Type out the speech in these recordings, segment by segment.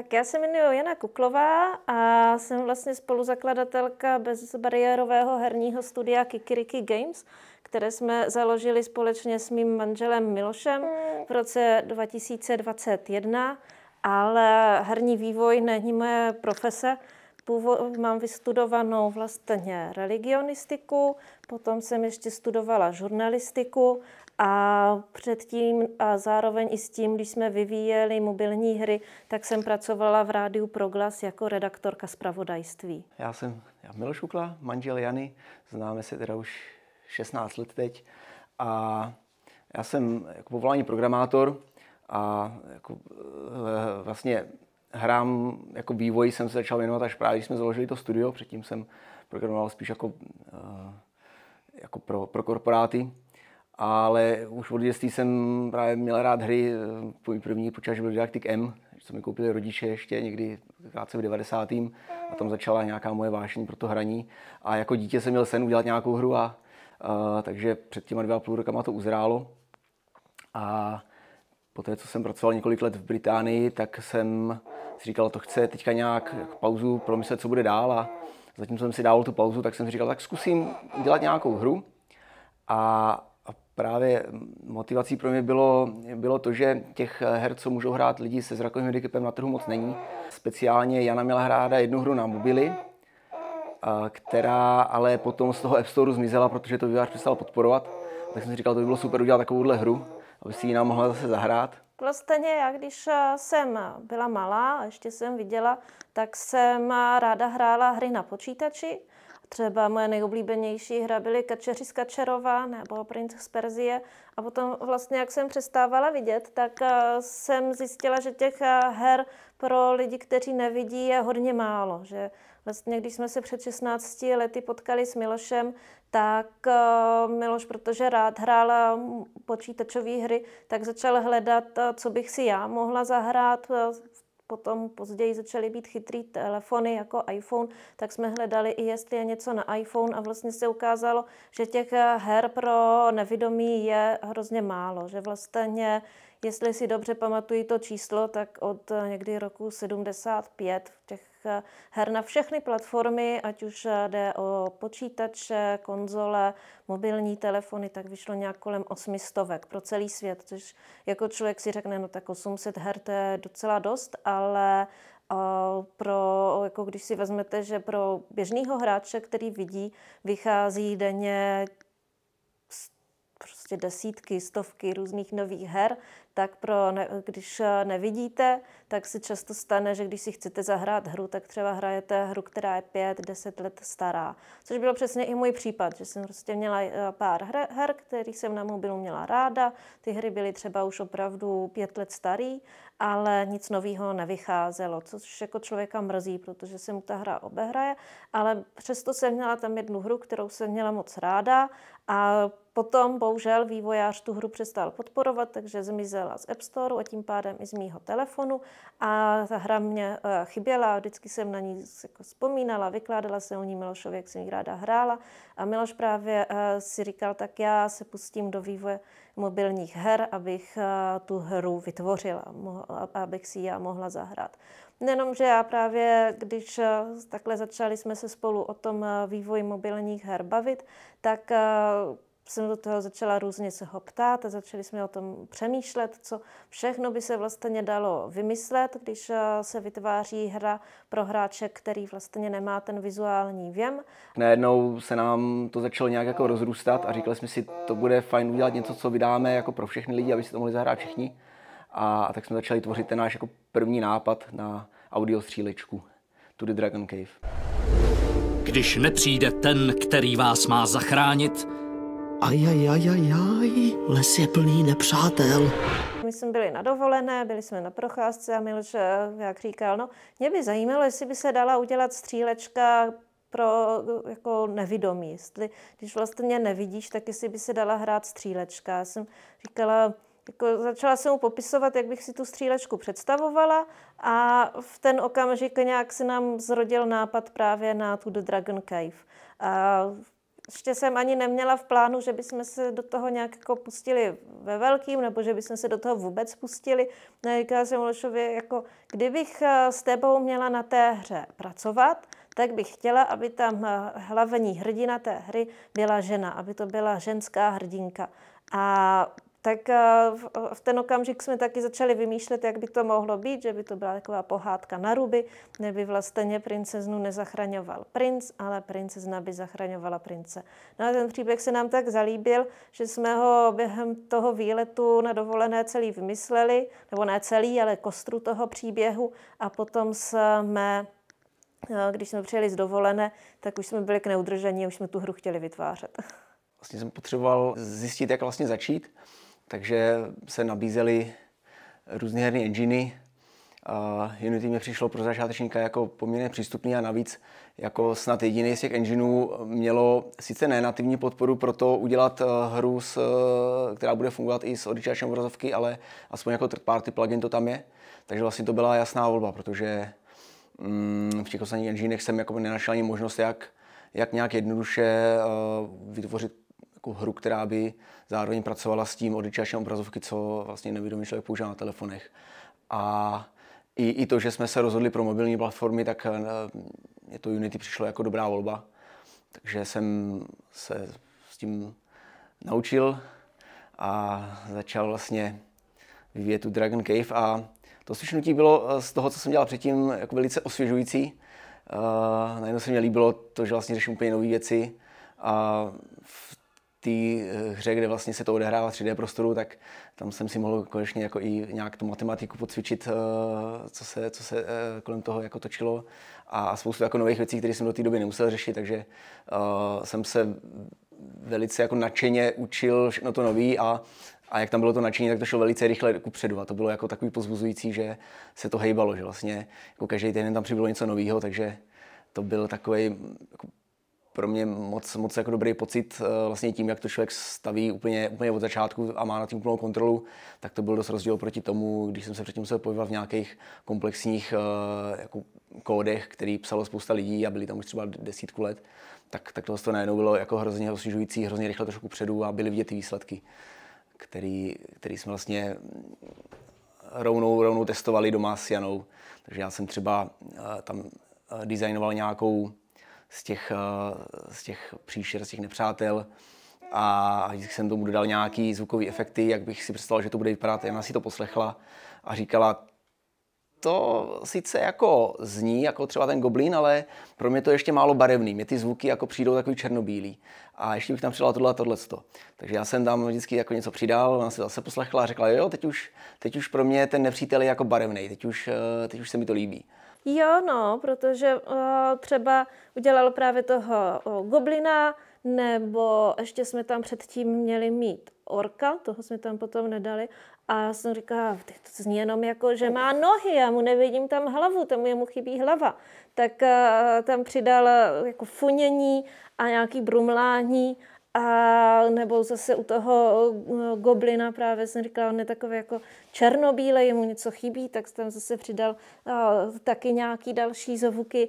Tak já se jmenuji Jana Kuklová a jsem vlastně spoluzakladatelka bezbariérového herního studia Kikiriki Games, které jsme založili společně s mým manželem Milošem hmm. v roce 2021, ale herní vývoj není moje profese. Původ, mám vystudovanou vlastně religionistiku, potom jsem ještě studovala žurnalistiku a předtím a zároveň i s tím, když jsme vyvíjeli mobilní hry, tak jsem pracovala v rádiu Proglas jako redaktorka zpravodajství. Já jsem já Miloš Ukla, manžel Jany, známe se teda už 16 let teď a já jsem jako povolání programátor a jako, eh, vlastně hrám jako vývoj jsem se začal věnovat až právě, když jsme založili to studio, předtím jsem programoval spíš jako, eh, jako pro, pro korporáty ale už od dětství jsem právě měl rád hry. Můj eh, první počítač byl Didactic M, co mi koupili rodiče ještě někdy krátce v 90. a tam začala nějaká moje vášení pro to hraní. A jako dítě jsem měl sen udělat nějakou hru a, a takže před těma dvěma půl rokama to uzrálo. A poté, co jsem pracoval několik let v Británii, tak jsem si říkal, to chce teďka nějak pauzu promyslet, co bude dál. A zatímco jsem si dával tu pauzu, tak jsem si říkal, tak zkusím udělat nějakou hru. A právě motivací pro mě bylo, bylo to, že těch her, co můžou hrát lidi se zrakovým handicapem na trhu moc není. Speciálně Jana měla hrát jednu hru na mobily, která ale potom z toho App Store zmizela, protože to vývář přestal podporovat. Tak jsem si říkal, to by bylo super udělat takovouhle hru, aby si ji nám mohla zase zahrát. Vlastně já, když eh, jsem byla malá a ještě jsem viděla, tak jsem eh, ráda hrála hry na počítači Třeba moje nejoblíbenější hra byly Kačeři z Kačerova nebo Prince z Perzie. A potom vlastně, jak jsem přestávala vidět, tak eh, jsem zjistila, že těch eh, her pro lidi, kteří nevidí, je hodně málo. Že vlastně, když jsme se před 16 lety potkali s Milošem, tak eh, Miloš, protože rád hrál počítačové hry, tak začal hledat, co bych si já mohla zahrát potom později začaly být chytrý telefony jako iPhone, tak jsme hledali i jestli je něco na iPhone a vlastně se ukázalo, že těch her pro nevědomí je hrozně málo, že vlastně Jestli si dobře pamatuji to číslo, tak od eh, někdy roku 75 v těch eh, her na všechny platformy, ať už eh, jde o počítače, konzole, mobilní telefony, tak vyšlo nějak kolem 800 pro celý svět, což jako člověk si řekne, no tak 800 her to je docela dost, ale pro, jako když si vezmete, že pro běžného hráče, který vidí, vychází denně prostě desítky, stovky různých nových her, tak pro ne, když eh, nevidíte, tak se často stane, že když si chcete zahrát hru, tak třeba hrajete hru, která je pět, deset let stará. Což bylo přesně i můj případ, že jsem prostě měla eh, pár her, her kterých jsem na mobilu měla ráda. Ty hry byly třeba už opravdu pět let starý, ale nic nového nevycházelo, což jako člověka mrzí, protože se mu ta hra obehraje, ale přesto jsem měla tam jednu hru, kterou jsem měla moc ráda a Potom bohužel vývojář tu hru přestal podporovat, takže zmizela z App Store a tím pádem i z mýho telefonu a ta hra mě eh, chyběla, vždycky jsem na ní jako vzpomínala, vykládala se o ní Milošovi, jak jsem ji ráda hrála a Miloš právě eh, si říkal, tak já se pustím do vývoje mobilních her, abych eh, tu hru vytvořila, abych si ji já mohla zahrát. že já právě, když takhle začali jsme se spolu o tom vývoji mobilních her bavit, tak jsem do toho začala různě se ho ptát a začali jsme o tom přemýšlet, co všechno by se vlastně dalo vymyslet, když eh, se vytváří hra pro hráče, který vlastně nemá ten vizuální věm. Najednou se nám to začalo nějak jako rozrůstat a říkali jsme si, to bude fajn udělat něco, co vydáme jako pro všechny lidi, aby si to mohli zahrát všichni. A, tak jsme začali tvořit ten náš jako první nápad na audio střílečku To the Dragon Cave. Když nepřijde ten, který vás má zachránit, Ajajajajaj, les je plný nepřátel. My jsme byli na dovolené, byli jsme na procházce a Miloš eh, jak říkal, no mě by zajímalo, jestli by se dala udělat střílečka pro jako nevidomí. Jestli, když vlastně nevidíš, tak jestli by se dala hrát střílečka. Já jsem říkala, jako začala jsem mu popisovat, jak bych si tu střílečku představovala a v ten okamžik nějak se nám zrodil nápad právě na tu The Dragon Cave. A ještě jsem ani neměla v plánu, že bychom se do toho nějak jako pustili ve velkým, nebo že bychom se do toho vůbec pustili. Říkala jsem Olešovi, jako kdybych eh, s tebou měla na té hře pracovat, tak bych chtěla, aby tam eh, hlavní hrdina té hry byla žena, aby to byla ženská hrdinka. A tak eh, v ten okamžik jsme taky začali vymýšlet, jak by to mohlo být, že by to byla taková pohádka na ruby, neby vlastně princeznu nezachraňoval princ, ale princezna by zachraňovala prince. No a ten příběh se nám tak zalíbil, že jsme ho během toho výletu na dovolené celý vymysleli, nebo ne celý, ale kostru toho příběhu a potom jsme eh, když jsme přijeli z dovolené, tak už jsme byli k neudržení a už jsme tu hru chtěli vytvářet. Vlastně jsem potřeboval zjistit, jak vlastně začít takže se nabízely různé herní enginy. Uh, Unity mě přišlo pro začátečníka jako poměrně přístupný a navíc jako snad jediný z těch engineů mělo sice ne nativní podporu pro to udělat uh, hru, s, uh, která bude fungovat i s odličáčem obrazovky, ale aspoň jako third party plugin to tam je. Takže vlastně to byla jasná volba, protože um, v těch ostatních enginech jsem jako nenašel ani možnost, jak, jak nějak jednoduše uh, vytvořit takovou hru, která by zároveň pracovala s tím odličačem obrazovky, co vlastně nevědomý člověk používá na telefonech. A i, i to, že jsme se rozhodli pro mobilní platformy, tak eh, je to Unity přišlo jako dobrá volba. Takže jsem se s tím naučil a začal vlastně vyvíjet tu Dragon Cave a to slyšnutí bylo eh, z toho, co jsem dělal předtím, jako velice osvěžující. Uh, najednou se mi líbilo to, že vlastně řeším úplně nové věci a v té eh, hře, kde vlastně se to odehrává v 3D prostoru, tak tam jsem si mohl konečně jako i nějak tu matematiku pocvičit, eh, co se, co se eh, kolem toho jako točilo a spoustu jako nových věcí, které jsem do té doby nemusel řešit, takže jsem se velice jako nadšeně učil všechno to nový a, a jak tam bylo to nadšení, tak to šlo velice rychle kupředu a to bylo jako takový pozbuzující, že se to hejbalo, že vlastně jako každý týden tam přibylo něco nového, takže to byl takový jako pro mě moc, moc jako dobrý pocit eh, vlastně tím, jak to člověk staví úplně, úplně od začátku a má na tím úplnou kontrolu, tak to byl dost rozdíl proti tomu, když jsem se předtím musel pohybovat v nějakých komplexních eh, jako kódech, který psalo spousta lidí a byli tam už třeba desítku let, tak, tak tohle to najednou bylo jako hrozně osvěžující, hrozně rychle trošku předu a byly vidět ty výsledky, který, který jsme vlastně rovnou, rovnou testovali doma s Janou. Takže já jsem třeba eh, tam designoval nějakou z těch, eh, z těch příšer, z těch nepřátel a vždycky jsem tomu dodal nějaký zvukový efekty, jak bych si představil, že to bude vypadat. Jana si to poslechla a říkala, to sice jako zní jako třeba ten goblin, ale pro mě to je ještě málo barevný. Mě ty zvuky jako přijdou takový černobílý. A ještě bych tam přidal tohle a tohleto. Takže já jsem tam vždycky jako něco přidal, ona si zase poslechla a řekla, jo, teď už, teď už pro mě ten nepřítel je jako barevný, teď už, eh, teď už se mi to líbí. Jo, no, protože uh, třeba udělal právě toho uh, goblina, nebo ještě jsme tam předtím měli mít orka, toho jsme tam potom nedali. A já jsem říkala, to zní jenom jako, že má nohy, já mu nevidím tam hlavu, tam mu chybí hlava. Tak uh, tam přidal jako funění a nějaký brumlání a nebo zase u toho goblina právě jsem říkala, on je takový jako černobílej, mu něco chybí, tak jsem zase přidal uh, taky nějaký další zvuky.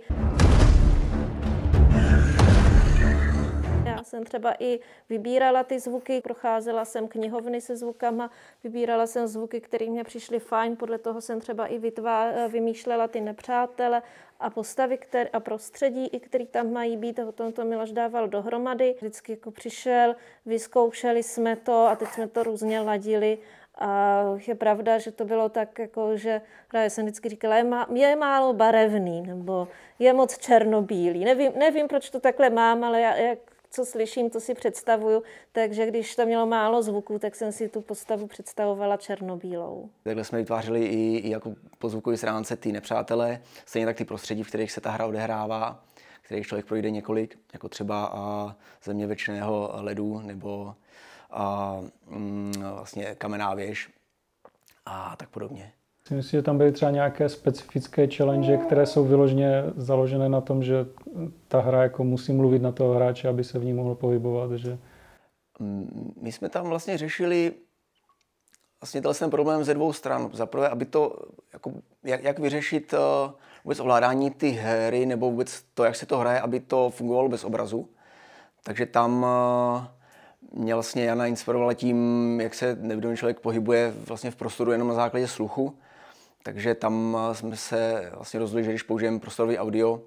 jsem třeba i vybírala ty zvuky, procházela jsem knihovny se zvukama, vybírala jsem zvuky, které mě přišly fajn, podle toho jsem třeba i vytvá, vymýšlela ty nepřátele a postavy které, a prostředí, i který tam mají být. A potom to Miloš dával dohromady. Vždycky jako přišel, vyzkoušeli jsme to a teď jsme to různě ladili. A je pravda, že to bylo tak, jako, že právě jsem vždycky říkala, je, má, je málo barevný, nebo je moc černobílý. Nevím, nevím, proč to takhle mám, ale já, jak co slyším, to si představuju. Takže když to mělo málo zvuků, tak jsem si tu postavu představovala černobílou. Takhle jsme vytvářeli i, i jako po zvukové stránce ty nepřátelé, stejně tak ty prostředí, v kterých se ta hra odehrává, kterých člověk projde několik, jako třeba a, Země věčného ledu nebo a, mm, vlastně Kamená věž a tak podobně si myslím, že tam byly třeba nějaké specifické challenge, no. které jsou vyloženě založené na tom, že ta hra jako musí mluvit na toho hráče, aby se v ní mohl pohybovat? Že... Mm, my jsme tam vlastně řešili vlastně ten problém ze dvou stran. Za prvé, aby to, jako, jak, jak vyřešit eh, vůbec ovládání ty hry, nebo vůbec to, jak se to hraje, aby to fungovalo bez obrazu. Takže tam eh, mě vlastně Jana inspirovala tím, jak se nevidomý člověk pohybuje vlastně v prostoru jenom na základě sluchu. Takže tam eh, jsme se vlastně rozhodli, že když použijeme prostorový audio,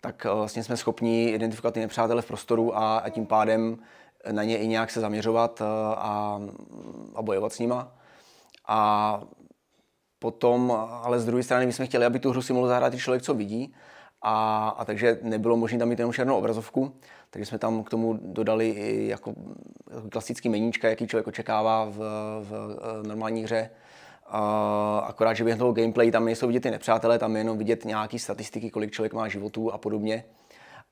tak eh, vlastně jsme schopni identifikovat ty nepřátele v prostoru a, a tím pádem na ně i nějak se zaměřovat eh, a, a bojovat s nima. A potom, ale z druhé strany, my jsme chtěli, aby tu hru si mohl zahrát i člověk, co vidí, a, a takže nebylo možné tam mít jenom černou obrazovku, takže jsme tam k tomu dodali i jako, jako klasický meníčka, jaký člověk očekává v, v normální hře, akorát, že během toho gameplay tam nejsou vidět ty nepřátelé, tam je jenom vidět nějaké statistiky, kolik člověk má životů a podobně.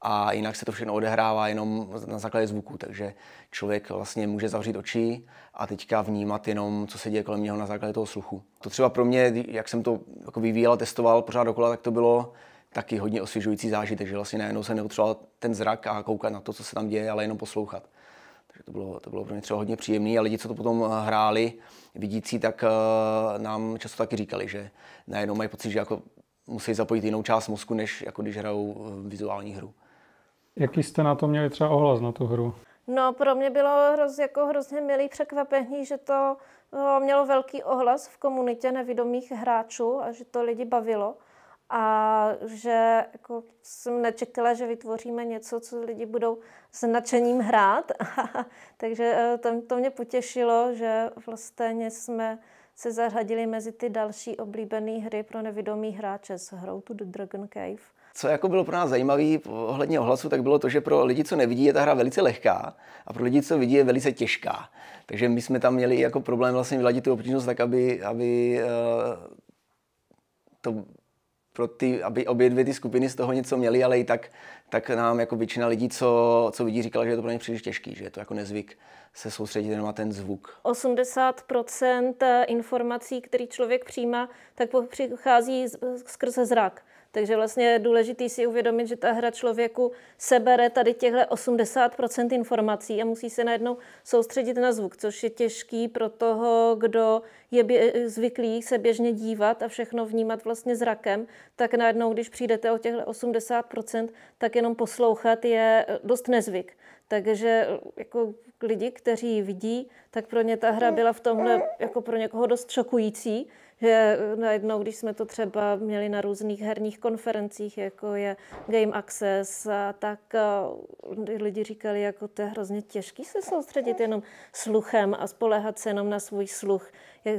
A jinak se to všechno odehrává jenom na základě zvuku, takže člověk vlastně může zavřít oči a teďka vnímat jenom, co se děje kolem něho na základě toho sluchu. To třeba pro mě, jak jsem to jako vyvíjel a testoval pořád dokola, tak to bylo taky hodně osvěžující zážitek, že vlastně najednou se nepotřeboval ten zrak a koukat na to, co se tam děje, ale jenom poslouchat. Takže to bylo, to bylo pro mě třeba hodně příjemné a lidi, co to potom eh, hráli, vidící, tak eh, nám často taky říkali, že najednou mají pocit, že jako musí zapojit jinou část mozku, než jako když hrajou eh, vizuální hru. Jaký jste na to měli třeba ohlas na tu hru? No, pro mě bylo hroz, jako hrozně milý překvapení, že to mělo velký ohlas v komunitě nevidomých hráčů a že to lidi bavilo a že jako jsem nečekala, že vytvoříme něco, co lidi budou s nadšením hrát. Takže eh, to, to mě potěšilo, že vlastně jsme se zařadili mezi ty další oblíbené hry pro nevidomý hráče s hrou tu The Dragon Cave. Co jako bylo pro nás zajímavé ohledně ohlasu, tak bylo to, že pro lidi, co nevidí, je ta hra velice lehká a pro lidi, co vidí, je velice těžká. Takže my jsme tam měli jako problém vlastně vyladit tu obtížnost tak, aby, aby eh, to pro ty, aby obě dvě ty skupiny z toho něco měly, ale i tak, tak nám jako většina lidí, co, co vidí, říkala, že je to pro ně příliš těžký, že je to jako nezvyk se soustředit jenom na ten zvuk. 80% eh, informací, který člověk přijímá, tak přichází skrze zrak. Takže vlastně je důležité si uvědomit, že ta hra člověku sebere tady těchto 80% informací a musí se najednou soustředit na zvuk, což je těžký pro toho, kdo je bě- zvyklý se běžně dívat a všechno vnímat vlastně zrakem, tak najednou, když přijdete o těchto 80%, tak jenom poslouchat je eh, dost nezvyk. Takže eh, jako lidi, kteří vidí, tak pro ně ta hra hmm. byla v tomhle jako pro někoho dost šokující, že najednou, když jsme to třeba měli na různých herních konferencích, jako je Game Access, a tak lidi říkali, jako to je hrozně těžký se soustředit jenom sluchem a spolehat se jenom na svůj sluch.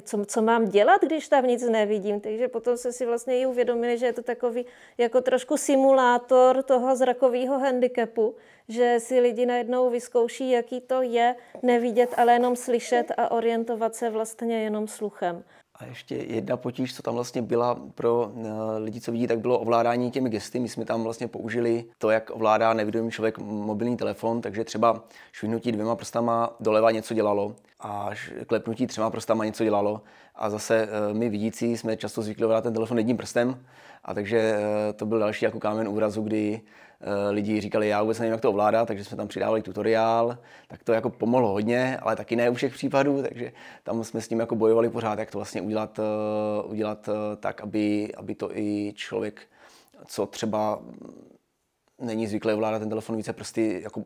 Co, co mám dělat, když tam nic nevidím? Takže potom se si vlastně i uvědomili, že je to takový jako trošku simulátor toho zrakového handicapu, že si lidi najednou vyzkouší, jaký to je nevidět, ale jenom slyšet a orientovat se vlastně jenom sluchem. A ještě jedna potíž, co tam vlastně byla pro eh, lidi, co vidí, tak bylo ovládání těmi gesty. My jsme tam vlastně použili to, jak ovládá nevědomý člověk mobilní telefon, takže třeba švihnutí dvěma prstama doleva něco dělalo a klepnutí třema prstama něco dělalo. A zase eh, my vidící jsme často zvyklí ovládat ten telefon jedním prstem, a takže eh, to byl další jako kámen úrazu, kdy Eh, lidi říkali, já vůbec nevím, jak to ovládá, takže jsme tam přidávali tutoriál, tak to jako pomohlo hodně, ale taky ne u všech případů, takže tam jsme s tím jako bojovali pořád, jak to vlastně udělat, eh, udělat eh, tak, aby, aby to i člověk, co třeba není zvyklý ovládat ten telefon více prsty, jako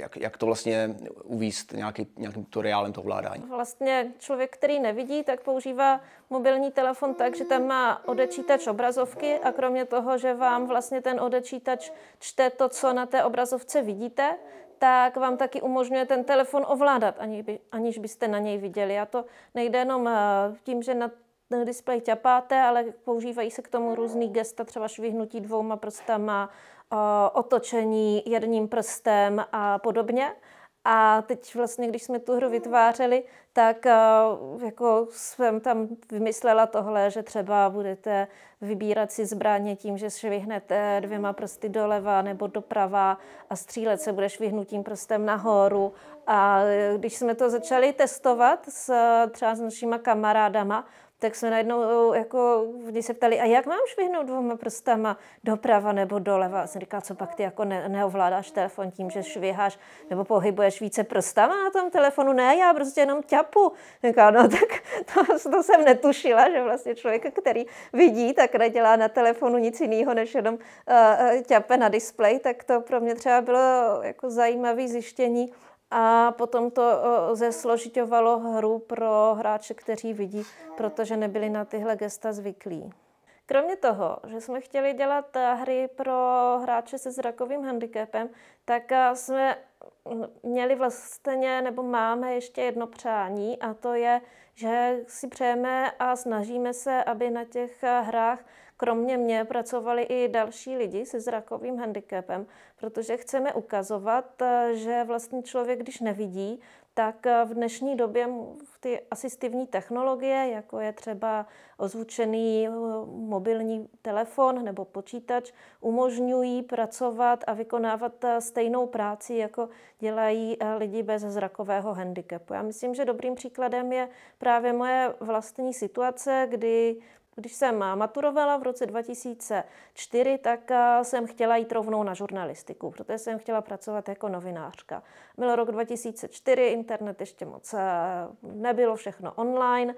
jak, jak to vlastně uvíst nějaký, nějakým tutoriálem toho vládání? Vlastně člověk, který nevidí, tak používá mobilní telefon tak, že tam má odečítač obrazovky a kromě toho, že vám vlastně ten odečítač čte to, co na té obrazovce vidíte, tak vám taky umožňuje ten telefon ovládat, aniž byste na něj viděli. A to nejde jenom eh, tím, že na ten displej ťapáte, ale používají se k tomu různý gesta, třeba švihnutí dvouma prstama, otočení jedním prstem a podobně. A teď vlastně, když jsme tu hru hmm. vytvářeli, tak jako jsem tam vymyslela tohle, že třeba budete vybírat si zbraně tím, že švihnete dvěma hmm. prsty doleva nebo doprava a střílet se budeš vyhnutím prstem nahoru. A e, když jsme to začali testovat s, e, třeba s našimi kamarádama, tak jsme najednou, jako, když se ptali, a jak mám švihnout dvoma prstama doprava nebo doleva? A jsem říkala, co pak ty jako ne, neovládáš telefon tím, že šviháš nebo pohybuješ více prstama na tom telefonu? Ne, já prostě jenom ťapu. Říká, no tak to, to jsem netušila, že vlastně člověk, který vidí, tak nedělá na telefonu nic jiného, než jenom uh, ťape na displej, tak to pro mě třeba bylo jako zajímavé zjištění, a potom to eh, zesložitovalo hru pro hráče, kteří vidí, protože nebyli na tyhle gesta zvyklí. Kromě toho, že jsme chtěli dělat eh, hry pro hráče se zrakovým handicapem, tak eh, jsme měli vlastně, nebo máme ještě jedno přání a to je, že si přejeme a snažíme se, aby na těch hrách Kromě mě pracovali i další lidi se zrakovým handicapem, protože chceme ukazovat, eh, že vlastně člověk, když nevidí, tak eh, v dnešní době ty asistivní technologie, jako je třeba ozvučený eh, mobilní telefon nebo počítač, umožňují pracovat a vykonávat stejnou práci, jako dělají lidi bez zrakového handicapu. Já myslím, že dobrým příkladem je právě moje vlastní situace, kdy když jsem eh, maturovala v roce 2004, tak eh, jsem chtěla jít rovnou na žurnalistiku, protože jsem chtěla pracovat jako novinářka. Byl rok 2004, internet ještě moc eh, nebylo všechno online,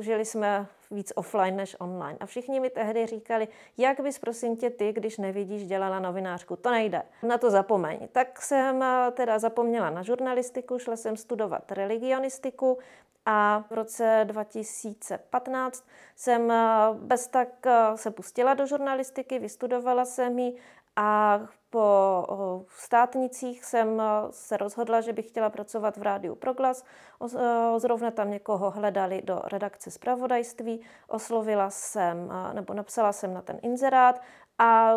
žili jsme víc offline než online. A všichni mi tehdy říkali, jak bys prosím tě ty, když nevidíš, dělala novinářku. To nejde, na to zapomeň. Tak jsem teda zapomněla na žurnalistiku, šla jsem studovat religionistiku, a v roce 2015 jsem eh, bez tak eh, se pustila do žurnalistiky, vystudovala jsem ji a po státnicích jsem eh, se rozhodla, že bych chtěla pracovat v rádiu Proglas. Zrovna tam někoho hledali do redakce zpravodajství. Oslovila jsem, nebo napsala jsem na ten inzerát a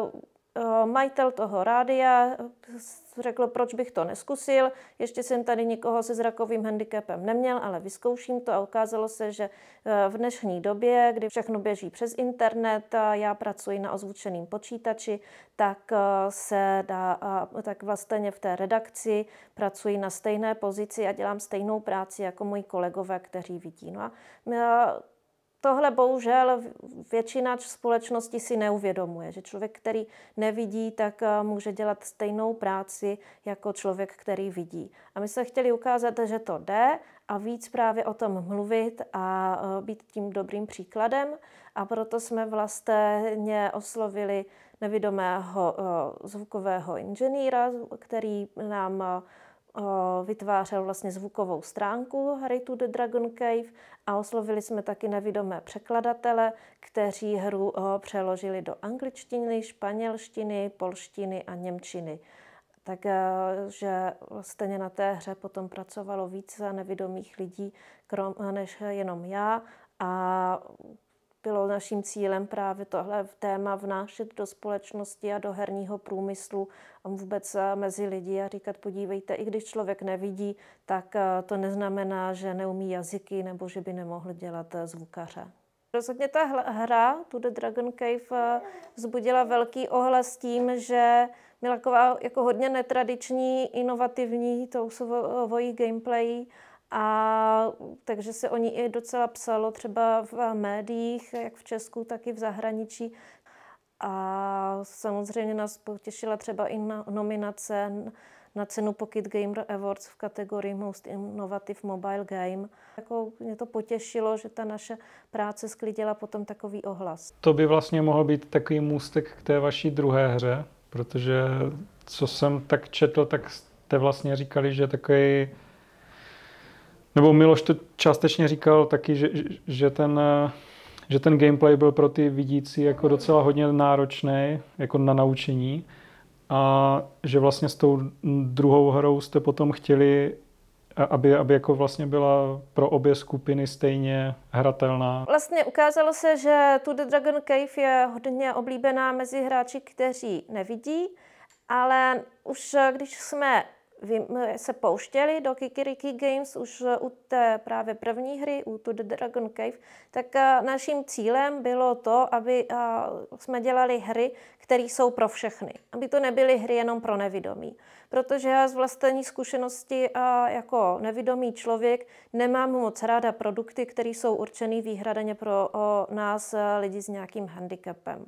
Eh, majitel toho rádia eh, řekl, proč bych to neskusil. Ještě jsem tady nikoho se zrakovým handicapem neměl, ale vyzkouším to a ukázalo se, že eh, v dnešní době, kdy všechno běží přes internet, a já pracuji na ozvučeném počítači, tak se dá, tak vlastně v té redakci pracuji na stejné pozici a dělám stejnou práci jako moji kolegové, kteří vidí. No a tohle bohužel většina společnosti si neuvědomuje, že člověk, který nevidí, tak eh, může dělat stejnou práci jako člověk, který vidí. A my jsme chtěli ukázat, že to jde a víc právě o tom mluvit a eh, být tím dobrým příkladem. A proto jsme vlastně oslovili nevidomého eh, zvukového inženýra, který nám vytvářel vlastně zvukovou stránku hry to the Dragon Cave a oslovili jsme taky nevidomé překladatele, kteří hru přeložili do angličtiny, španělštiny, polštiny a němčiny. Takže e, stejně na té hře potom pracovalo více nevidomých lidí, krom, než jenom já. A bylo naším cílem právě tohle téma vnášet do společnosti a do herního průmyslu a vůbec eh, mezi lidi a říkat, podívejte, i když člověk nevidí, tak eh, to neznamená, že neumí jazyky nebo že by nemohl dělat eh, zvukaře. Rozhodně ta hra, tu The Dragon Cave, vzbudila velký ohlas tím, že byla jako hodně netradiční, inovativní, to jsou vojí gameplay a takže se o ní i docela psalo třeba v médiích, jak v Česku, tak i v zahraničí. A samozřejmě nás potěšila třeba i na no-, nominace na cenu Pocket Gamer Awards v kategorii Most Innovative Mobile Game. Jako mě to potěšilo, že ta naše práce sklidila potom takový ohlas. To by vlastně mohl být takový můstek k té vaší druhé hře, protože co jsem tak četl, tak jste vlastně říkali, že takový nebo Miloš to částečně říkal taky, že, že ten eh, že ten gameplay byl pro ty vidící jako docela hodně náročný jako na naučení a že vlastně s tou druhou hrou jste potom chtěli aby, aby jako vlastně byla pro obě skupiny stejně hratelná. Vlastně ukázalo se, že tu The Dragon Cave je hodně oblíbená mezi hráči, kteří nevidí, ale už eh, když jsme vy, se pouštěli do Kikiriki Games už eh, u té právě první hry, u To The Dragon Cave, tak eh, naším cílem bylo to, aby eh, jsme dělali hry, které jsou pro všechny. Aby to nebyly hry jenom pro nevidomí. Protože já z vlastní zkušenosti a jako nevidomý člověk nemám moc ráda produkty, které jsou určené výhradně pro nás lidi s nějakým handicapem.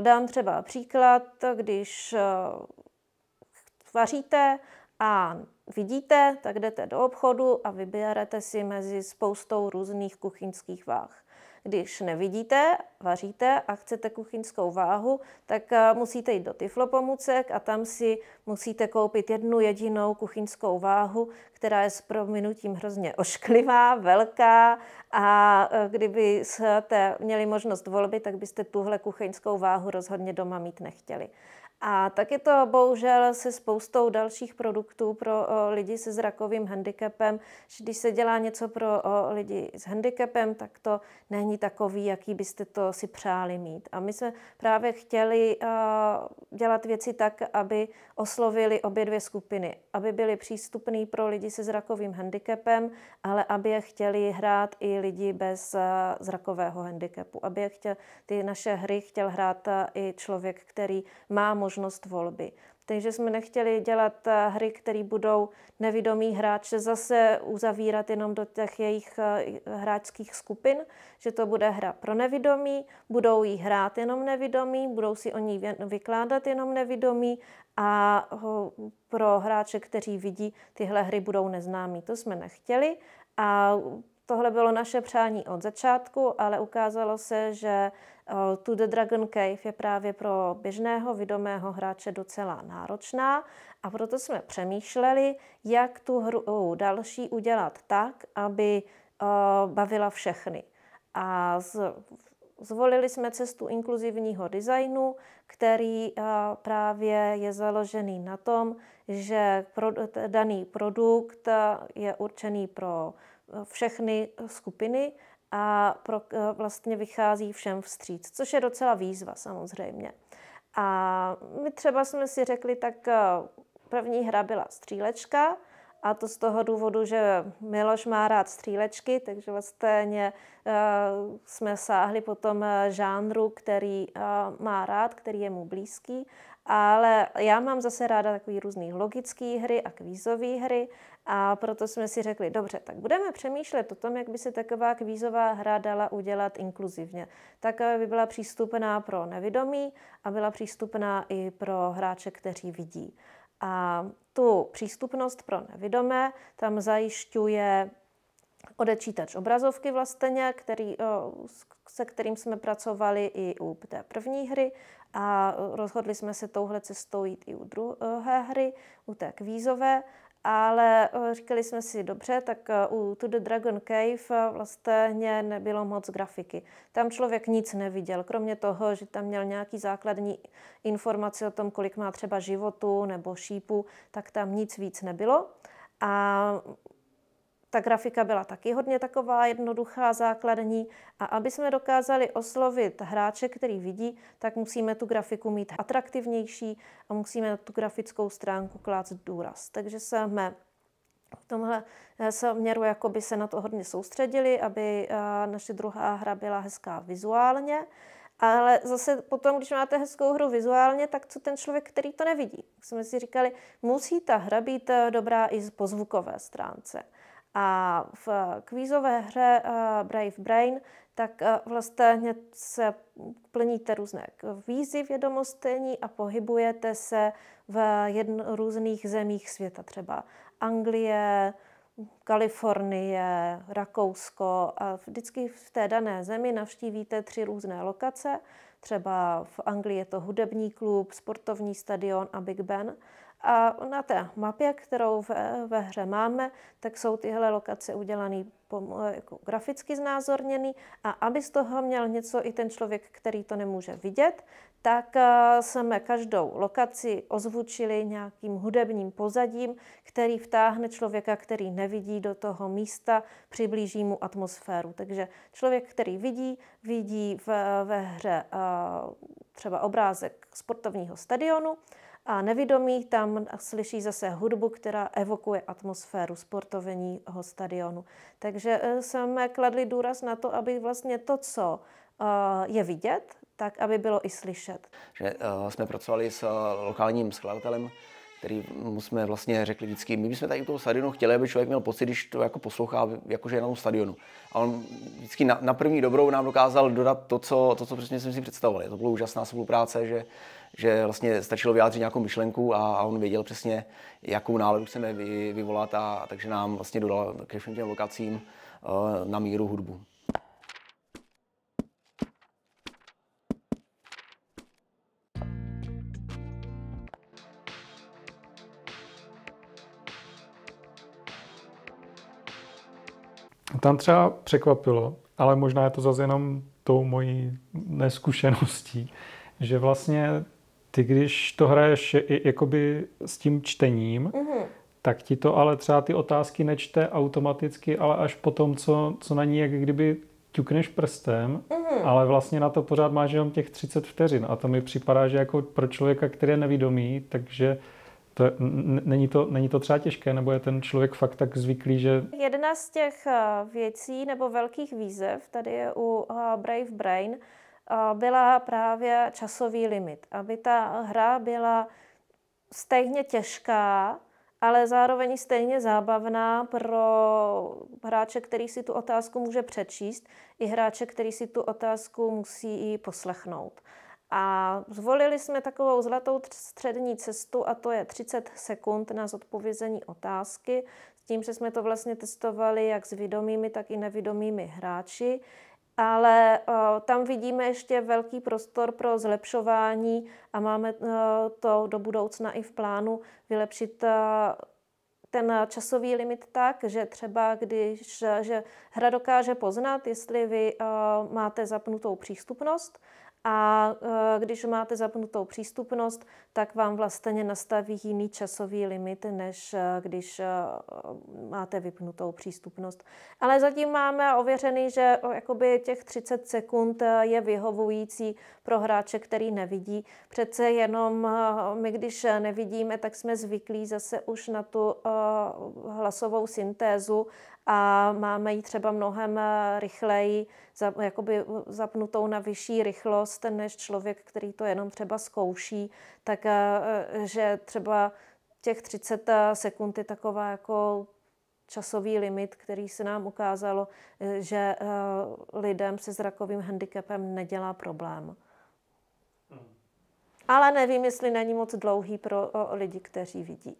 Dám třeba příklad, když vaříte, a vidíte, tak jdete do obchodu a vyběrete si mezi spoustou různých kuchyňských váh. Když nevidíte, vaříte a chcete kuchyňskou váhu, tak eh, musíte jít do tyflopomůcek a tam si musíte koupit jednu jedinou kuchyňskou váhu, která je s prominutím hrozně ošklivá, velká a eh, kdyby jste měli možnost volby, tak byste tuhle kuchyňskou váhu rozhodně doma mít nechtěli. A taky to bohužel se spoustou dalších produktů pro o, lidi se zrakovým handicapem, že když se dělá něco pro o, lidi s handicapem, tak to není takový, jaký byste to si přáli mít. A my jsme právě chtěli o, dělat věci tak, aby oslovili obě dvě skupiny, aby byly přístupný pro lidi se zrakovým handicapem, ale aby je chtěli hrát i lidi bez a, zrakového handicapu, aby je chtěl, ty naše hry chtěl hrát a, i člověk, který má možnost možnost volby. Takže jsme nechtěli dělat eh, hry, které budou nevidomí hráče zase uzavírat jenom do těch jejich eh, hráčských skupin, že to bude hra pro nevidomí, budou ji hrát jenom nevidomí, budou si o ní vykládat jenom nevidomí a pro hráče, kteří vidí, tyhle hry budou neznámí. To jsme nechtěli a Tohle bylo naše přání od začátku, ale ukázalo se, že eh, To the Dragon Cave je právě pro běžného vidomého hráče docela náročná a proto jsme přemýšleli, jak tu hru další udělat tak, aby eh, bavila všechny. A zvolili jsme cestu inkluzivního designu, který eh, právě je založený na tom, že daný produkt je určený pro všechny skupiny a pro, eh, vlastně vychází všem vstříc, což je docela výzva samozřejmě. A my třeba jsme si řekli, tak eh, první hra byla střílečka, a to z toho důvodu, že Miloš má rád střílečky, takže vlastně eh, jsme sáhli po tom žánru, který má rád, který je mu blízký ale já mám zase ráda takový různý logické hry a kvízové hry a proto jsme si řekli, dobře, tak budeme přemýšlet o tom, jak by se taková kvízová hra dala udělat inkluzivně. Tak, by byla přístupná pro nevidomí a byla přístupná i pro hráče, kteří vidí. A tu přístupnost pro nevidomé tam zajišťuje odečítač obrazovky vlastně, který, se kterým jsme pracovali i u té první hry a e, rozhodli jsme se touhle cestou jít i u druhé e, hry, u té kvízové, ale e, říkali jsme si, dobře, tak u To the Dragon Cave vlastně nebylo moc grafiky. Tam člověk nic neviděl, kromě toho, že tam měl nějaký základní informace o tom, kolik má třeba životu nebo šípu, tak tam nic víc nebylo. A ta grafika byla taky hodně taková jednoduchá, základní a aby jsme dokázali oslovit hráče, který vidí, tak musíme tu grafiku mít atraktivnější a musíme na tu grafickou stránku klást důraz. Takže jsme v tomhle eh, směru jakoby se na to hodně soustředili, aby eh, naše druhá hra byla hezká vizuálně. Ale zase potom, když máte hezkou hru vizuálně, tak co ten člověk, který to nevidí? Jak jsme si říkali, musí ta hra být eh, dobrá i po zvukové stránce. A v kvízové hře eh, Brave Brain tak eh, vlastně se plníte různé kvízy vědomostení a pohybujete se v jedno, různých zemích světa, třeba Anglie, Kalifornie, Rakousko a vždycky v té dané zemi navštívíte tři různé lokace, třeba v Anglii je to hudební klub, sportovní stadion a Big Ben a na té mapě, kterou ve, ve hře máme, tak jsou tyhle lokace udělané jako graficky znázorněný a aby z toho měl něco i ten člověk, který to nemůže vidět, tak eh, jsme každou lokaci ozvučili nějakým hudebním pozadím, který vtáhne člověka, který nevidí do toho místa, přiblíží mu atmosféru. Takže člověk, který vidí, vidí v, ve hře eh, třeba obrázek sportovního stadionu, a nevidomí tam slyší zase hudbu, která evokuje atmosféru sportovního stadionu. Takže eh, jsme kladli důraz na to, aby vlastně to, co eh, je vidět, tak aby bylo i slyšet. Že, uh, jsme pracovali s uh, lokálním skladatelem, který mu jsme vlastně řekli vždycky, my bychom tady u toho stadionu chtěli, aby člověk měl pocit, když to jako poslouchá, jakože je na tom stadionu. A on vždycky na, na první dobrou nám dokázal dodat to, co, to, co přesně jsme si představovali. To bylo úžasná spolupráce, že, že vlastně stačilo vyjádřit nějakou myšlenku a, a on věděl přesně, jakou náladu chceme vy, vyvolat, a, a takže nám vlastně dodal ke všem těm lokacím uh, na míru hudbu. Tam třeba překvapilo, ale možná je to zase jenom tou mojí neskušeností, že vlastně ty, když to hraješ jakoby s tím čtením, mm-hmm. tak ti to ale třeba ty otázky nečte automaticky, ale až po tom, co, co na ní jak kdyby ťukneš prstem, mm-hmm. ale vlastně na to pořád máš jenom těch 30 vteřin. A to mi připadá, že jako pro člověka, který je nevědomý, takže to, není, to, není to třeba těžké, nebo je ten člověk fakt tak zvyklý, že... Jedna z těch eh, věcí nebo velkých výzev tady je u eh, Brave Brain eh, byla právě časový limit. Aby ta hra byla stejně těžká, ale zároveň stejně zábavná pro hráče, který si tu otázku může přečíst, i hráče, který si tu otázku musí i poslechnout. A zvolili jsme takovou zlatou střední cestu a to je 30 sekund na zodpovězení otázky s tím, že jsme to vlastně testovali jak s vědomými, tak i nevědomými hráči ale o, tam vidíme ještě velký prostor pro zlepšování a máme o, to do budoucna i v plánu vylepšit o, ten časový limit tak, že třeba když že hra dokáže poznat, jestli vy máte zapnutou přístupnost a eh, když máte zapnutou přístupnost, tak vám vlastně nastaví jiný časový limit, než eh, když eh, máte vypnutou přístupnost. Ale zatím máme ověřený, že jakoby těch 30 sekund je vyhovující pro hráče, který nevidí. Přece jenom my, když nevidíme, tak jsme zvyklí zase už na tu hlasovou syntézu a máme ji třeba mnohem eh, rychleji jakoby zapnutou na vyšší rychlost než člověk, který to jenom třeba zkouší, tak eh, eh, že třeba těch 30 sekund je taková jako časový limit, který se nám ukázalo, že lidem se zrakovým handicapem nedělá problém ale nevím, jestli není moc dlouhý pro lidi, kteří vidí.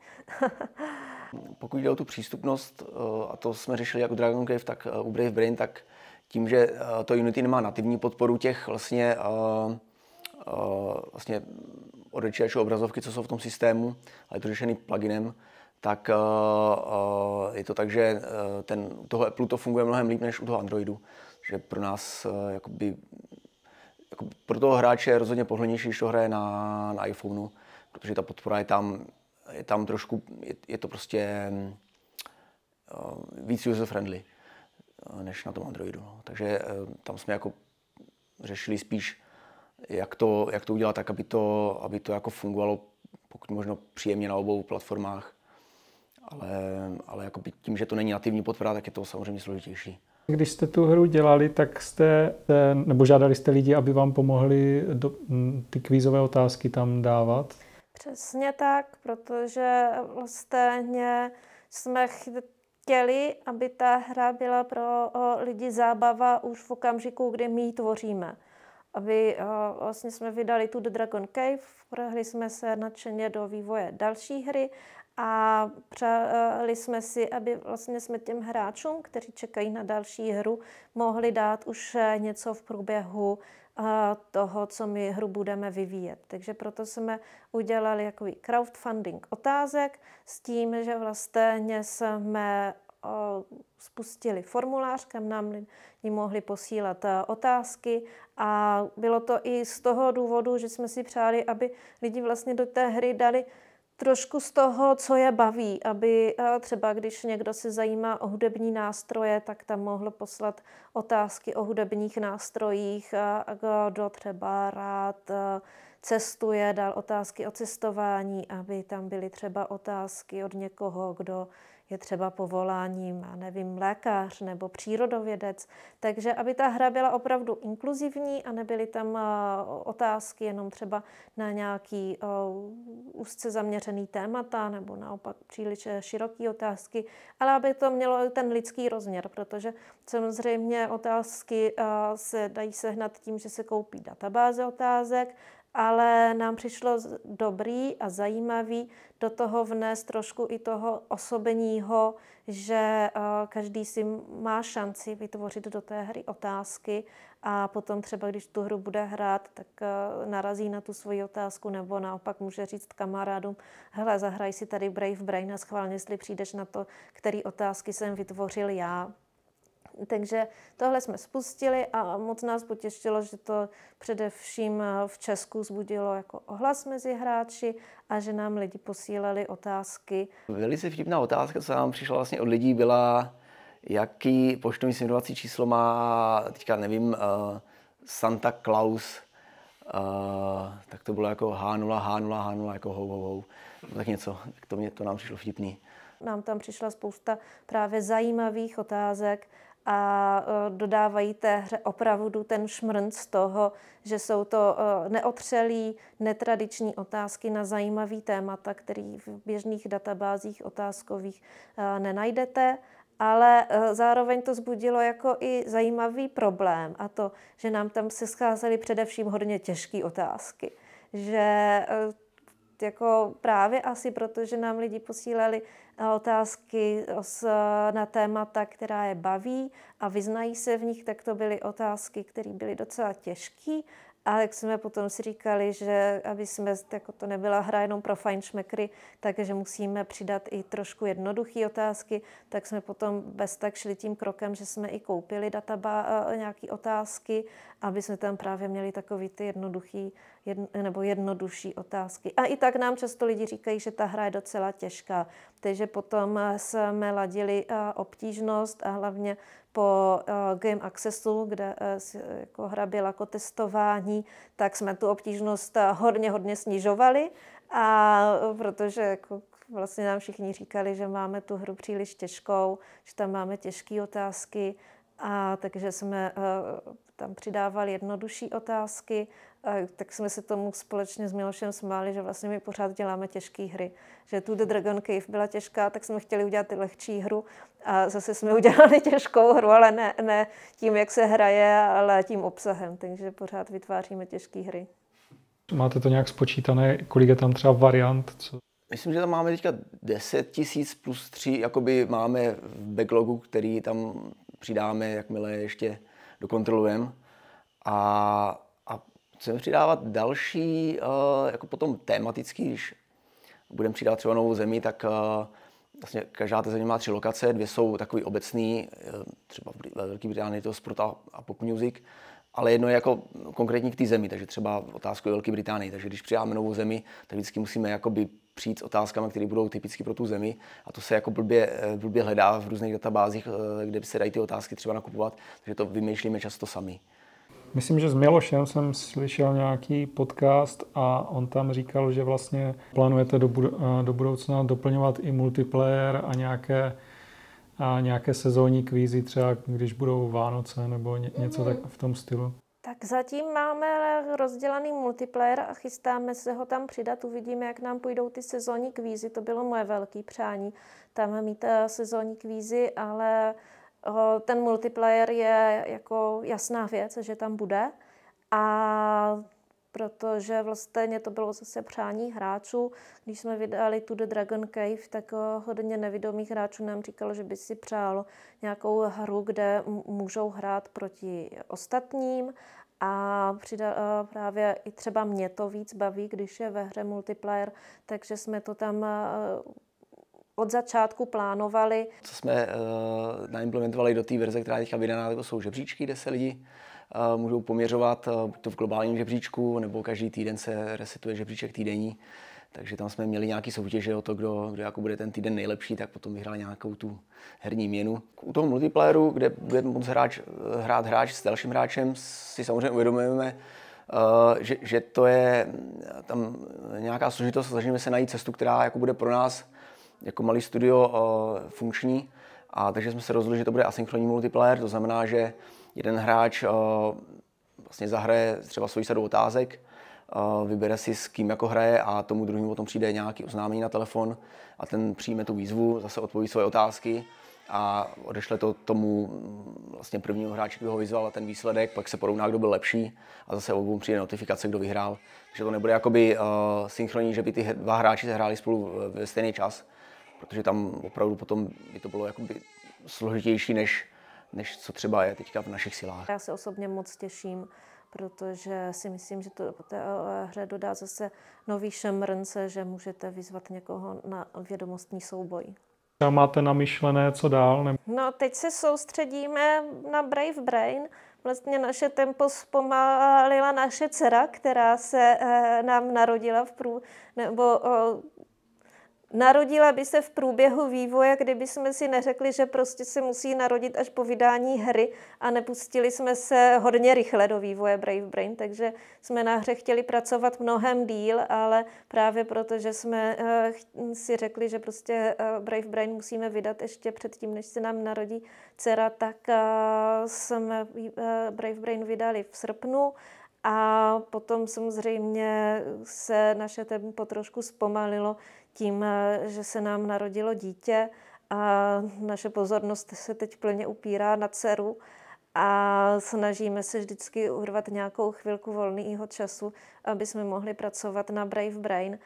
Pokud jde o tu přístupnost, e, a to jsme řešili jak u Dragon Cave, tak e, u Brave Brain, tak tím, že e, to Unity nemá nativní podporu těch vlastně, vlastně odečítačů obrazovky, co jsou v tom systému, ale je to řešený pluginem, tak je to tak, že ten, u toho Apple to funguje mnohem líp než u toho Androidu. Že pro nás jakoby, jako pro toho hráče je rozhodně pohlednější, když to hraje na, na iPhoneu, protože ta podpora je tam, je tam trošku, je, je to prostě uh, víc user-friendly eh, než na tom Androidu. No. Takže uh, tam jsme jako řešili spíš, jak to, jak to udělat tak, aby to, aby to jako fungovalo pokud možno příjemně na obou platformách. Ale, ale jako tím, že to není nativní podpora, tak je to samozřejmě složitější. Když jste tu hru dělali, tak jste, eh, nebo žádali jste lidi, aby vám pomohli do, mm, ty kvízové otázky tam dávat? Přesně tak, protože vlastně jsme chtěli, aby ta hra byla pro lidi zábava už v okamžiku, kdy my ji tvoříme. Aby vlastně jsme vydali tu The Dragon Cave, vrhli jsme se nadšeně do vývoje další hry a přáli jsme si, aby vlastně jsme těm hráčům, kteří čekají na další hru, mohli dát už eh, něco v průběhu eh, toho, co my hru budeme vyvíjet. Takže proto jsme udělali jakový crowdfunding otázek s tím, že vlastně jsme eh, spustili formulář, kam nám lidi mohli posílat otázky a bylo to i z toho důvodu, že jsme si přáli, aby lidi vlastně do té hry dali trošku z toho, co je baví, aby eh, třeba když někdo se zajímá o hudební nástroje, tak tam mohl poslat otázky o hudebních nástrojích, eh, kdo třeba rád eh, cestuje, dal otázky o cestování, aby tam byly třeba otázky od někoho, kdo je třeba povoláním, a nevím, lékař nebo přírodovědec. Takže aby ta hra byla opravdu inkluzivní a nebyly tam eh, otázky jenom třeba na nějaký eh, úzce zaměřený témata nebo naopak příliš eh, široké otázky, ale aby to mělo ten lidský rozměr, protože samozřejmě otázky se dají sehnat tím, že se koupí databáze otázek, ale nám přišlo dobrý a zajímavý do toho vnést trošku i toho osobeního, že eh, každý si má šanci vytvořit do té hry otázky a potom třeba, když tu hru bude hrát, tak eh, narazí na tu svoji otázku nebo naopak může říct kamarádům, hele, zahraj si tady Brave Brain a schválně, jestli přijdeš na to, který otázky jsem vytvořil já. Takže tohle jsme spustili a moc nás potěšilo, že to především eh, v Česku zbudilo jako ohlas mezi hráči a že nám lidi posílali otázky. Velice vtipná otázka, co nám přišla vlastně od lidí, byla, jaký poštovní směrovací číslo má, teďka nevím, eh, Santa Claus, Uh, tak to bylo jako H0, H0, H0, jako hou, hou, hou. No tak něco, tak to, mě, to nám přišlo vtipný. Nám tam přišla spousta právě zajímavých otázek a e, dodávají té hře opravdu ten šmrnc z toho, že jsou to e, neotřelí, netradiční otázky na zajímavý témata, který v běžných databázích otázkových e, nenajdete, ale zároveň to zbudilo jako i zajímavý problém a to, že nám tam se scházely především hodně těžké otázky, že jako právě asi proto, že nám lidi posílali otázky na témata, která je baví a vyznají se v nich, tak to byly otázky, které byly docela těžké, a jak jsme potom si říkali, že aby jsme, jako to nebyla hra jenom pro fajnšmekry, takže musíme přidat i trošku jednoduché otázky, tak jsme potom bez tak šli tím krokem, že jsme i koupili databá nějaké otázky, aby jsme tam právě měli takový ty jednoduché jedno, nebo jednodušší otázky. A i tak nám často lidi říkají, že ta hra je docela těžká. Takže potom eh, jsme ladili eh, obtížnost a hlavně po uh, Game Accessu, kde uh, jako hra byla jako testování, tak jsme tu obtížnost hodně, hodně snižovali, a protože jako vlastně nám všichni říkali, že máme tu hru příliš těžkou, že tam máme těžké otázky, a takže jsme uh, tam přidával jednodušší otázky, eh, tak jsme se tomu společně s Milošem smáli, že vlastně my pořád děláme těžké hry. Že tu The Dragon Cave byla těžká, tak jsme chtěli udělat lehčí hru a zase jsme udělali těžkou hru, ale ne, ne tím, jak se hraje, ale tím obsahem. Takže pořád vytváříme těžké hry. Máte to nějak spočítané, kolik je tam třeba variant? Co? Myslím, že tam máme teďka 10 tisíc plus 3, jakoby máme v backlogu, který tam přidáme, jakmile ještě dokontrolujeme. A, a chceme přidávat další, eh, jako potom tematický, když budeme přidávat třeba novou zemi, tak eh, vlastně každá ta země má tři lokace, dvě jsou takový obecný, eh, třeba ve Velké Británii to sport a pop music, ale jedno je jako konkrétní k té zemi, takže třeba otázku je Velké Británii. Takže když přijáme novou zemi, tak vždycky musíme jakoby přijít s otázkami, které budou typicky pro tu zemi. A to se jako blbě, eh, blbě hledá v různých databázích, eh, kde se dají ty otázky třeba nakupovat, takže to vymýšlíme často sami. Myslím, že s Milošem jsem slyšel nějaký podcast a on tam říkal, že vlastně plánujete do, eh, do budoucna doplňovat i multiplayer a nějaké a nějaké sezónní kvízy, třeba když budou Vánoce nebo ně, něco tak mhm. v tom stylu. Tak zatím máme rozdělaný multiplayer a chystáme se ho tam přidat. Uvidíme, jak nám půjdou ty sezónní kvízy. To bylo moje velké přání, tam mít eh, sezónní kvízy, ale eh, ten multiplayer je jako jasná věc, že tam bude. A protože vlastně to bylo zase přání hráčů. Když jsme vydali tu The Dragon Cave, tak eh, hodně nevidomých hráčů nám říkalo, že by si přálo nějakou hru, kde můžou hrát proti ostatním a eh, právě i třeba mě to víc baví, když je ve hře multiplayer, takže jsme to tam eh, od začátku plánovali. Co jsme uh, naimplementovali do té verze, která je teďka vydaná, to jsou žebříčky, kde se lidi můžou poměřovat buď to v globálním žebříčku, nebo každý týden se resetuje žebříček týdenní. Takže tam jsme měli nějaký soutěže o to, kdo, kdo jako bude ten týden nejlepší, tak potom vyhrál nějakou tu herní měnu. U toho multiplayeru, kde bude moc hráč, hrát hráč s dalším hráčem, si samozřejmě uvědomujeme, že, že to je tam nějaká složitost, snažíme se najít cestu, která jako bude pro nás jako malý studio funkční. A takže jsme se rozhodli, že to bude asynchronní multiplayer, to znamená, že jeden hráč eh, vlastně zahraje třeba svoji sadu otázek, eh, vybere si s kým jako hraje a tomu druhému potom přijde nějaký oznámení na telefon a ten přijme tu výzvu, zase odpoví svoje otázky a odešle to tomu mm, vlastně prvnímu hráči, kdo ho vyzval a ten výsledek, pak se porovná, kdo byl lepší a zase obou přijde notifikace, kdo vyhrál. Takže to nebude jakoby uh, synchronní, že by ty dva hráči se hráli spolu ve stejný čas, protože tam opravdu potom by to bylo jakoby složitější, než než co třeba je teďka v našich silách. Já se osobně moc těším, protože si myslím, že to té eh, hře dodá zase nový šemrnce, že můžete vyzvat někoho na vědomostní souboj. A máte namyšlené, co dál? Ne? No, teď se soustředíme na Brave Brain. Vlastně naše tempo zpomalila naše dcera, která se eh, nám narodila v prů, nebo eh, Narodila by se v průběhu vývoje, kdyby jsme si neřekli, že prostě se musí narodit až po vydání hry a nepustili jsme se hodně rychle do vývoje Brave Brain, takže jsme na hře chtěli pracovat mnohem díl, ale právě proto, že jsme eh, si řekli, že prostě eh, Brave Brain musíme vydat ještě předtím, než se nám narodí dcera, tak eh, jsme Brave Brain vydali v srpnu a potom samozřejmě se naše tempo trošku zpomalilo, tím, eh, že se nám narodilo dítě a naše pozornost se teď plně upírá na dceru a snažíme se vždycky urvat nějakou chvilku volného času, aby jsme mohli pracovat na Brave Brain.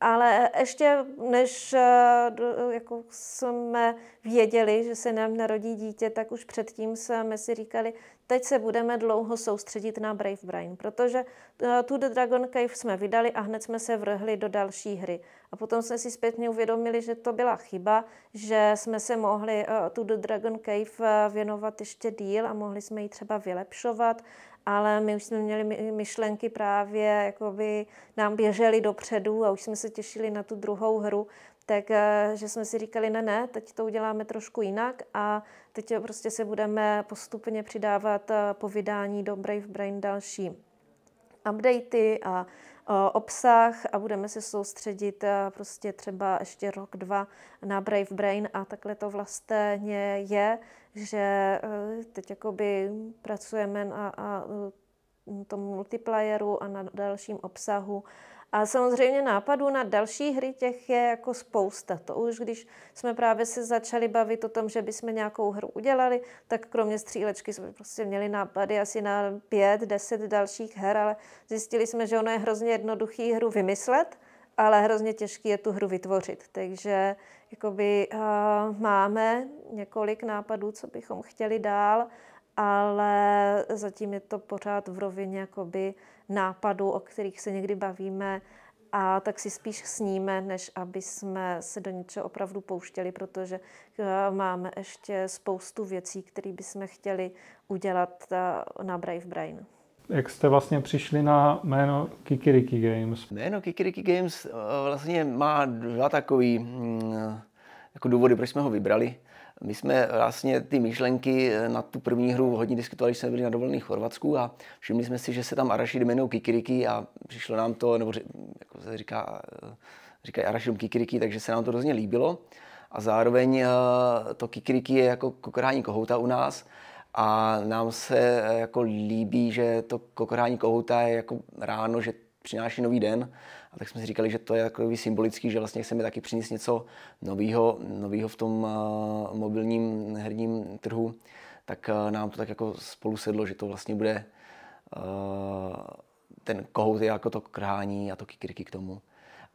Ale ještě než eh, jako jsme věděli, že se nám narodí dítě, tak už předtím jsme si říkali, teď se budeme dlouho soustředit na Brave Brain, protože eh, tu The Dragon Cave jsme vydali a hned jsme se vrhli do další hry. A potom jsme si zpětně uvědomili, že to byla chyba, že jsme se mohli eh, tu The Dragon Cave eh, věnovat ještě díl a mohli jsme ji třeba vylepšovat, ale my už jsme měli myšlenky právě, jakoby nám běžely dopředu a už jsme se těšili na tu druhou hru, takže eh, jsme si říkali, ne, ne, teď to uděláme trošku jinak a teď prostě se budeme postupně přidávat po vydání do Brave Brain další updaty a obsah a budeme se soustředit e, prostě třeba ještě rok, dva na Brave Brain a takhle to vlastně je, že e, teď jakoby pracujeme a, a e, tom multiplayeru a na dalším obsahu a samozřejmě nápadů na další hry těch je jako spousta. To už když jsme právě se začali bavit o tom, že bychom nějakou hru udělali, tak kromě střílečky jsme prostě měli nápady asi na pět, deset dalších her, ale zjistili jsme, že ono je hrozně jednoduchý hru vymyslet, ale hrozně těžký je tu hru vytvořit. Takže jakoby, uh, máme několik nápadů, co bychom chtěli dál, ale zatím je to pořád v rovině jakoby nápadů, o kterých se někdy bavíme, a tak si spíš sníme, než aby jsme se do něčeho opravdu pouštěli, protože eh, máme ještě spoustu věcí, které bychom chtěli udělat eh, na Brave Brain. Jak jste vlastně přišli na jméno Kikiriki Games? Jméno Kikiriki Games eh, vlastně má dva takové mm, jako důvody, proč jsme ho vybrali. My jsme vlastně ty myšlenky eh, na tu první hru hodně diskutovali, když jsme byli na dovolených v Chorvatsku a všimli jsme si, že se tam Arašid jmenou Kikiriki a přišlo nám to, nebo jako se říká, eh, říkají Arašidům Kikiriki, takže se nám to hrozně líbilo. A zároveň eh, to Kikiriki je jako kokorání kohouta u nás a nám se jako líbí, že to kokorání kohouta je jako ráno, že přináší nový den a tak jsme si říkali, že to je takový symbolický, že vlastně chceme taky přinést něco nového, nového v tom mobilním herním trhu, tak nám to tak jako spolu sedlo, že to vlastně bude ten kohout jako to krhání a to kikirky k tomu.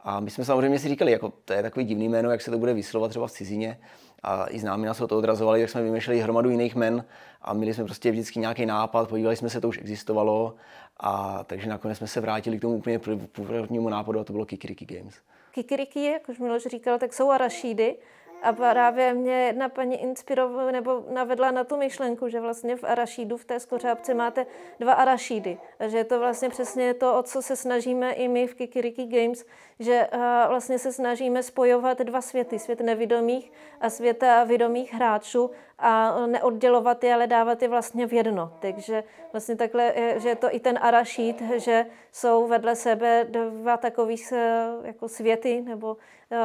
A my jsme samozřejmě si říkali, jako to je takový divný jméno, jak se to bude vyslovat třeba v cizině, a i známí nás to odrazovali, tak jsme vymýšleli hromadu jiných men a měli jsme prostě vždycky nějaký nápad, podívali jsme se, to už existovalo a takže nakonec jsme se vrátili k tomu úplně původnímu nápadu a to bylo Kikiriki Games. Kikiriki, jak už Miloš říkal, tak jsou arašídy. A právě mě jedna paní inspirovala nebo navedla na tu myšlenku, že vlastně v arašídu, v té skořápce máte dva arašídy. A že je to vlastně přesně to, o co se snažíme i my v Kikiriki Games, že eh, vlastně se snažíme spojovat dva světy, svět nevidomých a světa vidomých hráčů a neoddělovat je, ale dávat je vlastně v jedno. Takže vlastně takhle, že je to i ten arašít, že jsou vedle sebe dva takových eh, jako světy nebo eh,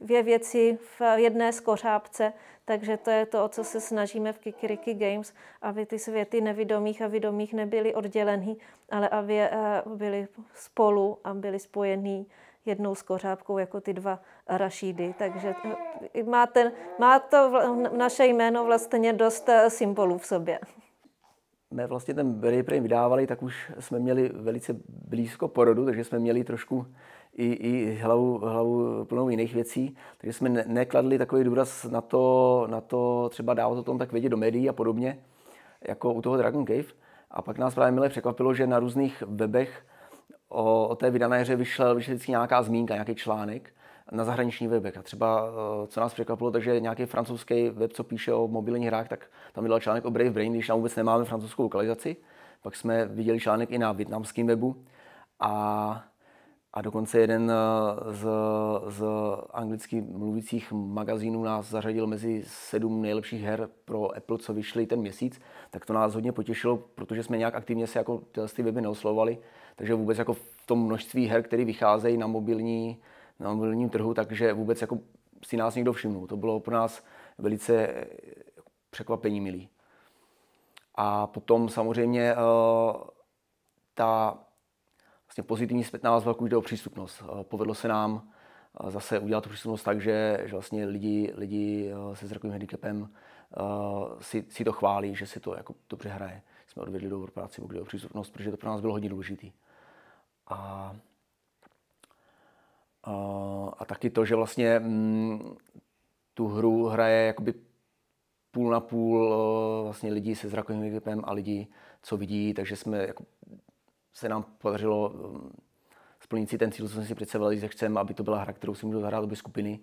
dvě věci v jedné skořápce. Takže to je to, o co se snažíme v Kikiriki Games, aby ty světy nevidomých a vidomých nebyly oddělený, ale aby eh, byly spolu a byly spojený jednou s kořápkou jako ty dva rašídy. Takže eh, má, ten, má to naše jméno vlastně dost eh, symbolů v sobě. My vlastně ten Berry vydávali, tak už jsme měli velice blízko porodu, takže jsme měli trošku i, i hlavu, hlavu plnou jiných věcí, takže jsme ne, nekladli takový důraz na to, na to třeba dávat o tom tak vědět do médií a podobně, jako u toho Dragon Cave. A pak nás právě milé překvapilo, že na různých webech o, o té vydané hře vyšla, vždycky nějaká zmínka, nějaký článek na zahraniční webek. A třeba, co nás překvapilo, takže nějaký francouzský web, co píše o mobilních hrách, tak tam vydal článek o Brave Brain, když tam vůbec nemáme francouzskou lokalizaci. Pak jsme viděli článek i na větnamském webu a, a dokonce jeden z, z anglicky mluvících magazínů nás zařadil mezi sedm nejlepších her pro Apple, co vyšly ten měsíc. Tak to nás hodně potěšilo, protože jsme nějak aktivně se jako ty weby neoslovovali takže vůbec jako v tom množství her, které vycházejí na, mobilní, na mobilním trhu, takže vůbec jako si nás někdo všimnul. To bylo pro nás velice eh, překvapení milý. A potom samozřejmě eh, ta vlastně pozitivní zpětná vazba, když jde o přístupnost. Eh, povedlo se nám zase udělat tu přístupnost tak, že, že vlastně lidi, lidi se zrakovým handicapem si, si to chválí, že si to jako dobře hraje. Jsme odvedli dobrou práci, pokud o přístupnost, protože to pro nás bylo hodně důležité. A, a, a taky to, že vlastně m, mm, tu hru hraje jakoby půl na půl eh, vlastně lidí se zrakovým handicapem a lidí, co vidí, takže jsme jako, se nám podařilo mm, splnit si ten cíl, co jsme si představili, že chceme, aby to byla hra, kterou si můžou zahrát obě skupiny.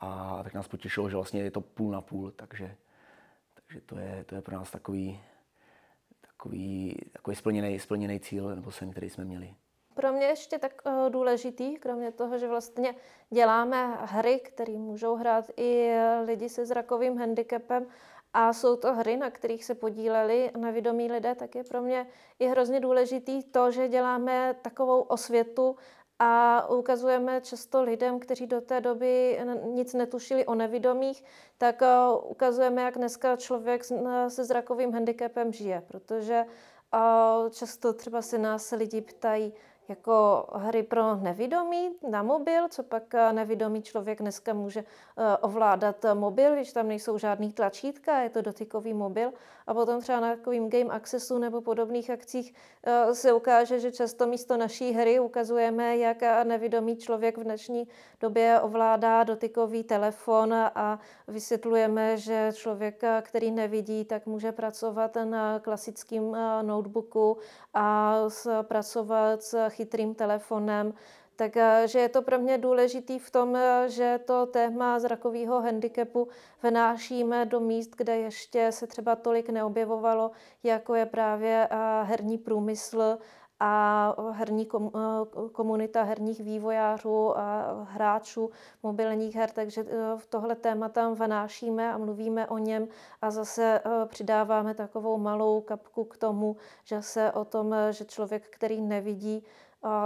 A tak nás potěšilo, že vlastně je to půl na půl, takže, takže to, je, to je pro nás takový, takový, takový splněný, splněný cíl, nebo sen, který jsme měli pro mě ještě tak eh, důležitý, kromě toho, že vlastně děláme hry, které můžou hrát i eh, lidi se zrakovým handicapem, a jsou to hry, na kterých se podíleli vědomí lidé, tak je pro mě i hrozně důležitý to, že děláme takovou osvětu a ukazujeme často lidem, kteří do té doby nic netušili o nevidomých, tak eh, ukazujeme, jak dneska člověk se zrakovým handicapem žije, protože často třeba se nás lidi ptají, jako hry pro nevidomí na mobil, co pak eh, nevidomý člověk dneska může eh, ovládat mobil, když tam nejsou žádný tlačítka, je to dotykový mobil a potom třeba na takovým Game Accessu nebo podobných akcích eh, se ukáže, že často místo naší hry ukazujeme, jak nevidomý člověk v dnešní době ovládá dotykový telefon a vysvětlujeme, že člověk, eh, který nevidí, tak může pracovat na klasickým eh, notebooku a pracovat s chytrým telefonem takže eh, je to pro mě důležitý v tom, eh, že to téma zrakového handicapu vnášíme do míst, kde ještě se třeba tolik neobjevovalo, jako je právě eh, herní průmysl a herní komunita herních vývojářů a hráčů mobilních her, takže v tohle téma tam vnášíme a mluvíme o něm a zase přidáváme takovou malou kapku k tomu, že se o tom, že člověk, který nevidí,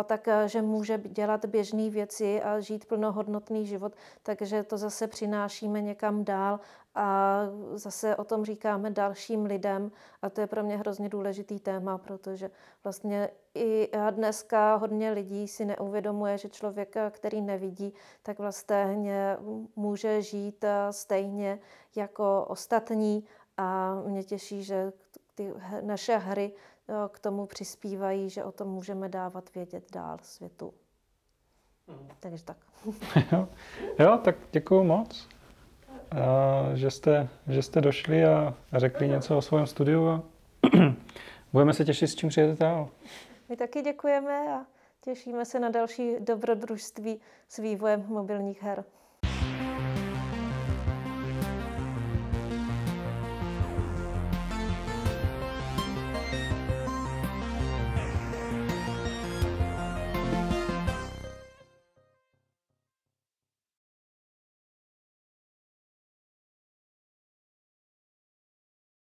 takže e, může dělat běžné věci a žít plnohodnotný život, takže to zase přinášíme někam dál a zase o tom říkáme dalším lidem a to je pro mě hrozně důležitý téma, protože vlastně i e, dneska hodně lidí si neuvědomuje, že člověk, který nevidí, tak vlastně může žít e, stejně jako ostatní a mě těší, že ty naše hry Eh, k tomu přispívají, že o tom můžeme dávat vědět dál světu. Mm. Takže tak. jo. jo, tak děkuji moc, a, eh, že, jste, že jste došli a řekli něco o svém studiu a budeme se těšit, s čím přijete dál. My taky děkujeme a těšíme se na další dobrodružství s vývojem mobilních her.